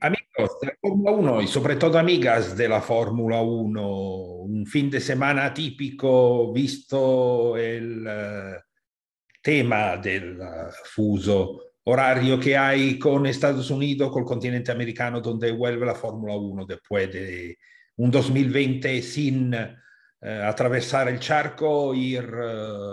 Amigos, della Fórmula 1 e soprattutto amigas della la Fórmula 1, un fin di semana atípico visto il eh, tema del eh, fuso horario che hai con Estados Unidos, con el continente americano, donde vuelve la Fórmula 1 dopo un 2020 sin uh, atravesar el charco, ir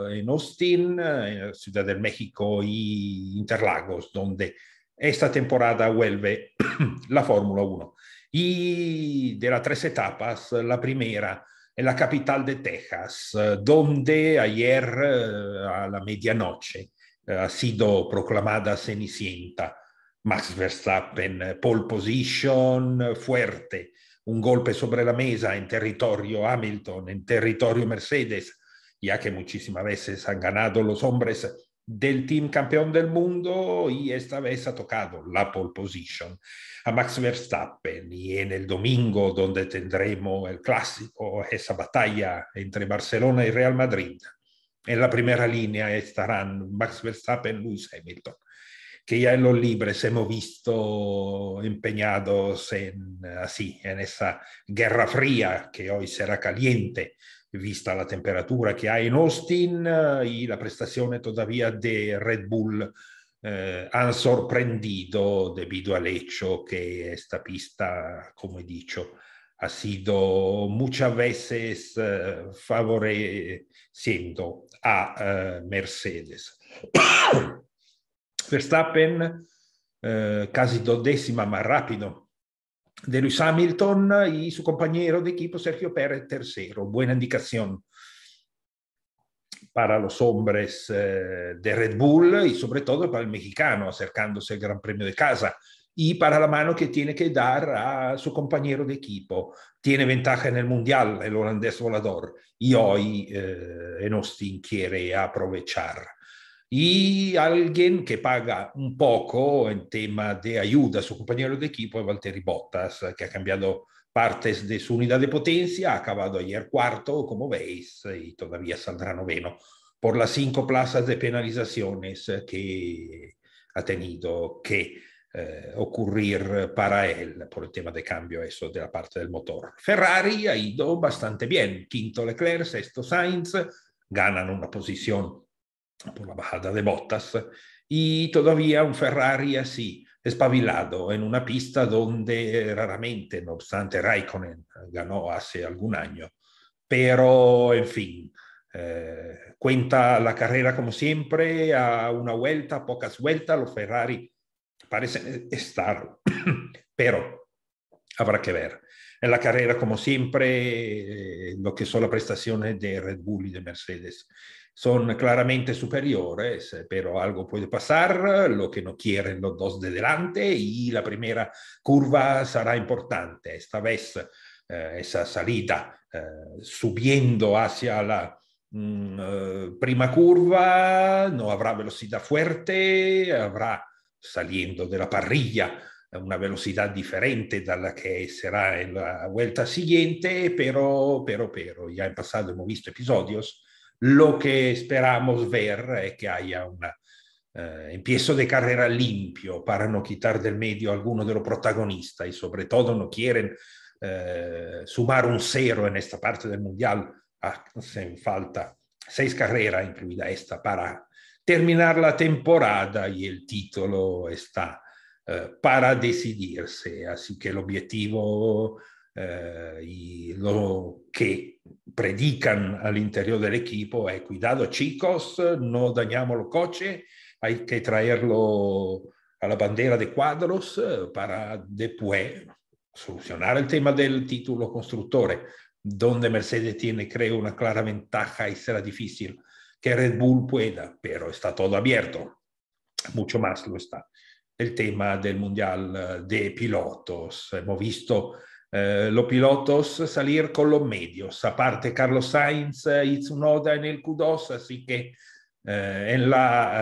en Austin, en la Ciudad de México y Interlagos, donde Esta temporada vuelve la Fórmula 1 y de las tres etapas, la primera en la capital de Texas, donde ayer eh, a la medianoche eh, ha sido proclamada Cenicienta. Max Verstappen, eh, pole position fuerte, un golpe sobre la mesa en territorio Hamilton, en territorio Mercedes, ya que muchísimas veces han ganado los hombres del team campeón del mundo y esta vez ha tocado la pole position a Max Verstappen y en el domingo donde tendremos el clásico, esa batalla entre Barcelona y Real Madrid. En la primera línea estarán Max Verstappen y Luis Hamilton, que ya en los libres hemos visto empeñados en así en esa guerra fría que hoy será caliente vista la temperatura che ha in Austin, e eh, la prestazione tuttavia di Red Bull eh, han sorprendido debido al hecho que esta pista, come he ha sido muchas veces eh, favoreciendo a eh, Mercedes. Verstappen, casi eh, dodécima más rapido, de Luis Hamilton y su compañero de equipo Sergio Pérez tercero. Buena indicación para los hombres eh, de Red Bull y sobre todo para el mexicano acercándose al Gran Premio de casa y para la mano que tiene que dar a su compañero de equipo. Tiene ventaja en el Mundial el holandés volador y hoy eh, Enostin quiere aprovechar y alguien que paga un poco en tema de ayuda a su compañero de equipo es Valtteri Bottas, que ha cambiado partes de su unidad de potencia, ha acabado ayer cuarto, como veis, y todavía saldrá noveno por las cinco plazas de penalizaciones que ha tenido que eh, ocurrir para él por el tema de cambio eso de la parte del motor. Ferrari ha ido bastante bien, quinto Leclerc, sexto Sainz, ganan una posición por la bajada de botas, y todavía un Ferrari así, espabilado, en una pista donde raramente, no obstante Raikkonen ganó hace algún año, pero en fin, eh, cuenta la carrera como siempre, a una vuelta, pocas vueltas, los Ferrari parecen estar, pero habrá que ver. En la carrera, como siempre, eh, lo que son las prestaciones de Red Bull y de Mercedes son claramente superiores, eh, pero algo puede pasar, eh, lo que no quieren los dos de delante y la primera curva será importante. Esta vez eh, esa salida subiendo hacia la primera mm, prima curva no habrá velocidad fuerte, habrá saliendo de la parrilla una velocidad diferente que será en la vuelta siguiente, pero, pero, pero, ya en pasado, hemos visto episodios lo que esperamos ver es eh, que haya un eh, empiezo de carrera limpio para no quitar del medio a alguno de los protagonistas y sobre todo no quieren eh, sumar un cero en esta parte del mundial. Hacen falta seis carreras, incluida esta, para terminar la temporada y el título está para decidirse. Así que el objetivo y lo que predican al interior del equipo, eh, cuidado chicos, no dañamos el coche, hay que traerlo a la bandera de cuadros eh, para después solucionar el tema del título constructor, donde Mercedes tiene, creo, una clara ventaja y será difícil que Red Bull pueda, pero está todo abierto, mucho más lo está. El tema del Mundial eh, de Pilotos, hemos visto eh, lo pilotos salir con los medios, parte Carlos Sainz eh, Itsunoda e nel el Q2, así que eh, en la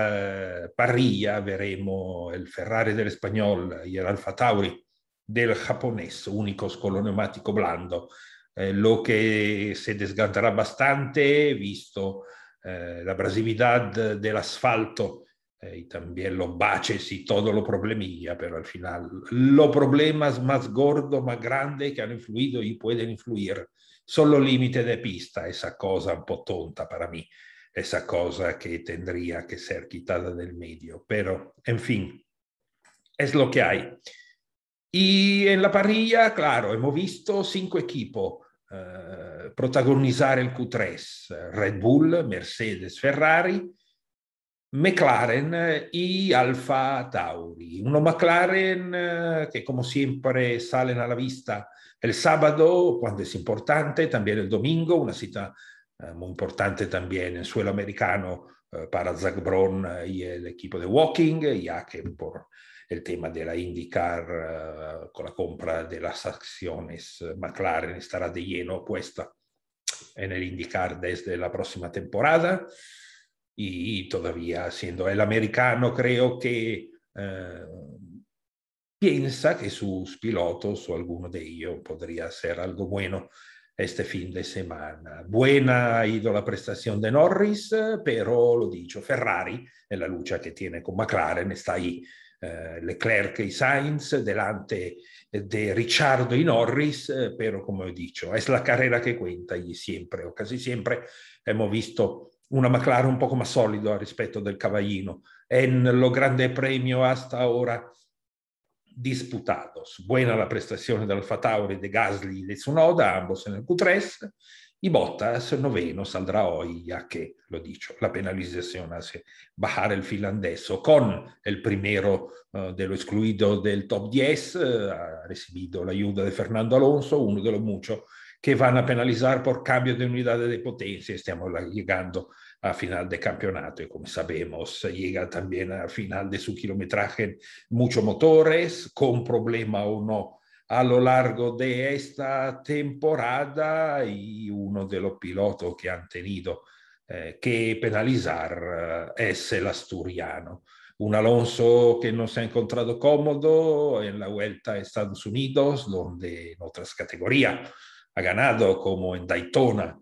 eh, parrilla veremos il Ferrari del español y el Tauri del japonés, unico con neumático blando, eh, lo che se desganterà bastante visto eh, la abrasividad dell'asfalto asfalto y eh, también los baches y todos lo problemilla, pero al final los problemas más gordos, más grandes que han influido y pueden influir son los límites de pista, esa cosa un po' tonta para mí, esa cosa que tendría que ser quitada del medio, pero en fin, es lo que hay. Y en la parrilla, claro, hemos visto cinco equipos eh, protagonizar el Q3, Red Bull, Mercedes, Ferrari, McLaren eh, y Alfa Tauri. Uno McLaren eh, que como siempre salen a la vista el sábado cuando es importante, también el domingo, una cita eh, muy importante también en suelo americano para Zach Brown y el equipo de Walking, ya que por el tema de la IndyCar con la compra de las acciones McLaren estará de lleno puesta en el IndyCar desde la próxima temporada. i tuttavia, essendo l'americano, creo che eh, piensa que sus pilotos o alguno de ellos podría ser algo bueno este fin de semana. Buena ha ido la prestación de Norris, eh, pero lo dicho, Ferrari, en la lucha que tiene con McLaren, está ahí eh, Leclerc y Sainz delante de Ricciardo y Norris, eh, pero como he dicho, es la carriera che cuenta y siempre o quasi sempre, abbiamo visto una McLaren un poco più solida rispetto del Cavallino. È lo grande premio hasta ora disputato. Buona la prestazione dell'Alfa Tauri, De Gasly e Tsunoda, ambos nel Q3. I Bottas, noveno, saldrà hoy, ya que, lo dicho, la penalización hace bajar il finlandés. Con il primero uh, eh, de lo excluido del top 10, uh, eh, ha recibido l'aiuto di Fernando Alonso, uno de mucho muchos que van a penalizar por cambio de unidad de potencia. Estamos llegando a final de campeonato y como sabemos llega también a final de su kilometraje muchos motores con problema o no a lo largo de esta temporada y uno de los pilotos que han tenido eh, que penalizar eh, es el asturiano. Un Alonso que no se ha encontrado cómodo en la vuelta a Estados Unidos, donde en otras categorías ha ganado como en Daytona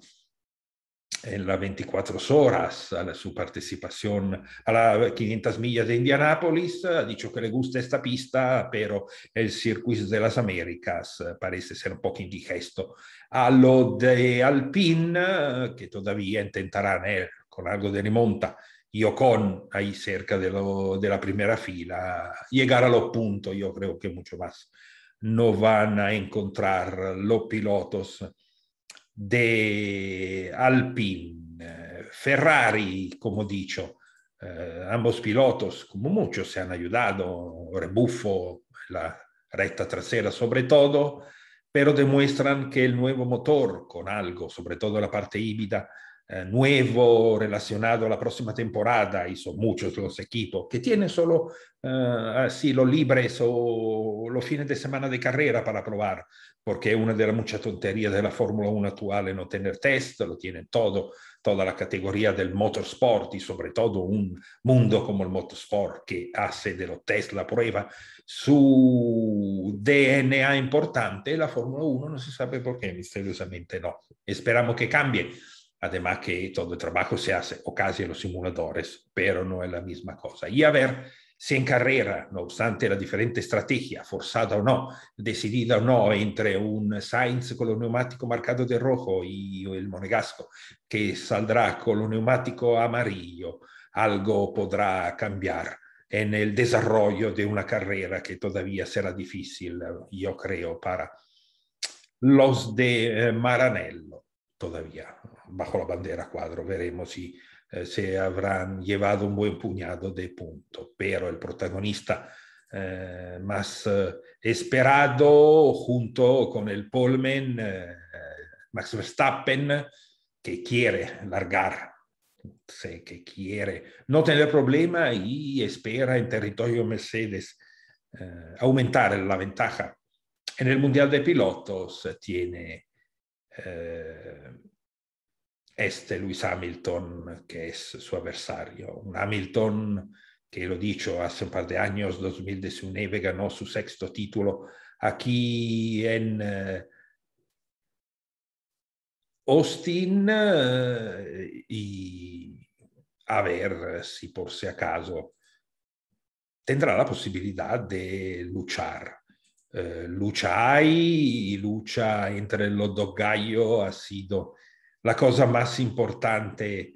en las 24 horas a su participación a las 500 millas de Indianápolis. Ha dicho que le gusta esta pista, pero el Circuit de las Américas eh, parece ser un poco indigesto. A lo de Alpine, eh, que todavía intentará eh, con algo de remonta y Ocon ahí cerca de, de la primera fila, llegar a los puntos, yo creo que mucho más no van a encontrar los pilotos de Alpine, Ferrari, como dicho. Eh, ambos pilotos, como muchos, se han ayudado, Rebuffo, la recta trasera sobre todo, pero demuestran que el nuevo motor con algo, sobre todo la parte híbrida, eh, nuevo relacionado a la próxima temporada, y son muchos los equipos que tienen solo eh, así los libres o los fines de semana de carrera para probar, porque es una de las muchas tonterías de la Fórmula 1 actual no tener test, lo tienen todo, toda la categoría del motorsport y sobre todo un mundo como el motorsport que hace de los test la prueba, su DNA importante, la Fórmula 1 no se sabe por qué, misteriosamente no. Esperamos que cambie además que todo el trabajo se hace o casi en los simuladores, pero no es la misma cosa. Y a ver, en carrera, no obstante la diferente estrategia, forzada o no, decidida o no, entre un Sainz con el neumático marcado de rojo y el Monegasco, que saldrá con el neumático amarillo, algo podrá cambiar en el desarrollo de una carrera que todavía será difícil, yo creo, para los de eh, Maranello todavía bajo la bandera cuadro, veremos si eh, se habrán llevado un buen puñado de puntos, pero el protagonista eh, más eh, esperado junto con el Polmen, Max Verstappen, que quiere largar, que quiere no tener problema y espera en territorio Mercedes aumentar la ventaja. En el Mundial de Pilotos tiene... este Lewis Hamilton, che es suo avversario. Un Hamilton che, lo dicho, hace un par de años, 2019, ganó su sexto título aquí en eh, Austin eh, y a ver si porse a caso tendrà la possibilità di luciar. Eh, lucha lucia y lucha entre los dos ha sido la cosa más importante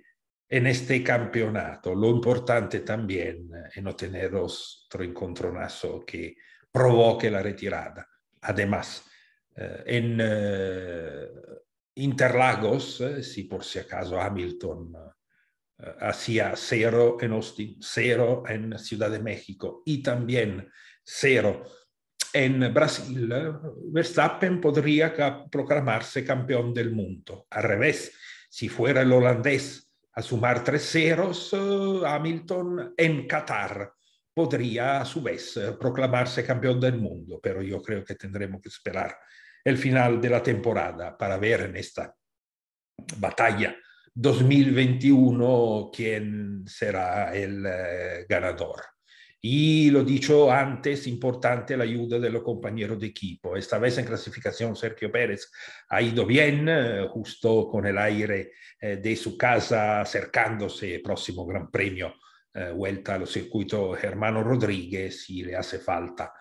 en este campeonato. Lo importante también no tener otro encontronazo que provoque la retirada. Además, eh, en eh, Interlagos, eh, si por si acaso Hamilton hacía cero en Austin, cero en Ciudad de México y también cero en Brasil, ¿eh? Verstappen podría proclamarse campeón del mundo. Al revés, si fuera el holandés a sumar tres ceros, eh, Hamilton en Qatar podría a su vez eh, proclamarse campeón del mundo, pero yo creo que tendremos que esperar el final de la temporada para ver en esta batalla 2021 quién será el ganador. Y lo dicho antes, importante la ayuda de los compañeros de equipo. Esta vez en clasificación Sergio Pérez ha ido bien, eh, justo con el aire eh, de su casa, acercándose próximo Gran Premio, eh, vuelta al circuito Hermano Germano Rodríguez y le hace falta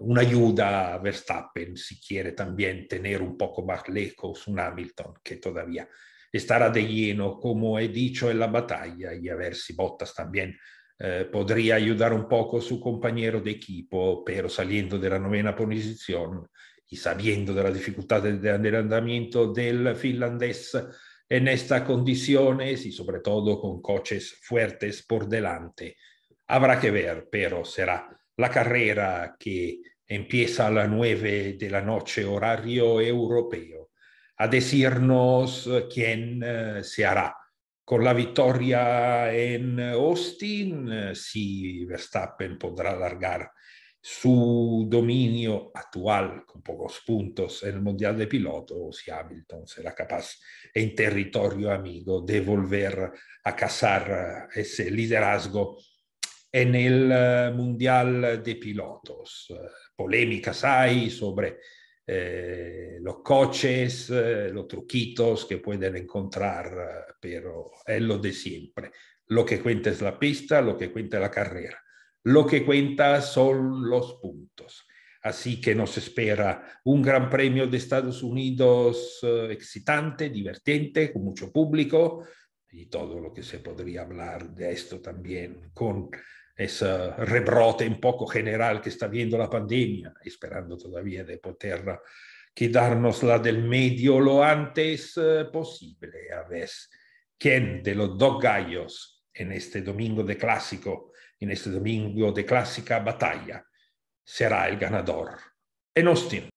una ayuda a Verstappen si quiere también tener un poco más lejos un Hamilton que todavía estará de lleno, como he dicho, en la batalla y a ver si Bottas también eh, podría ayudar un poco su compañero de equipo, pero saliendo de la novena posición y sabiendo de la dificultad del, andamiento del finlandés en estas condiciones y sobre todo con coches fuertes por delante. Habrá que ver, pero será la carrera que empieza a las 9 de la noche horario europeo a decirnos eh, quién eh, se hará Con la vittoria in Austin, eh, sì, Verstappen potrà alargar su dominio attuale con pochi puntos nel Mondiale de Piloto, si Hamilton será capaz in territorio amico di volver a cazar eh, ese liderazgo en el eh, Mundial de Pilotos. Polémica, sai, sobre Eh, los coches, eh, los truquitos que pueden encontrar, eh, pero es lo de siempre. Lo que cuenta es la pista, lo que cuenta es la carrera, lo que cuenta son los puntos. Así que nos espera un gran premio de Estados Unidos excitante, divertente, con mucho público y todo lo que se podría hablar de esto también con ese rebrote un poco general que está viendo la pandemia, esperando todavía de poder quedarnos la del medio lo antes eh, posible. A ver quién de los dos gallos en este domingo de clásico, en este domingo de clásica batalla, será el ganador. En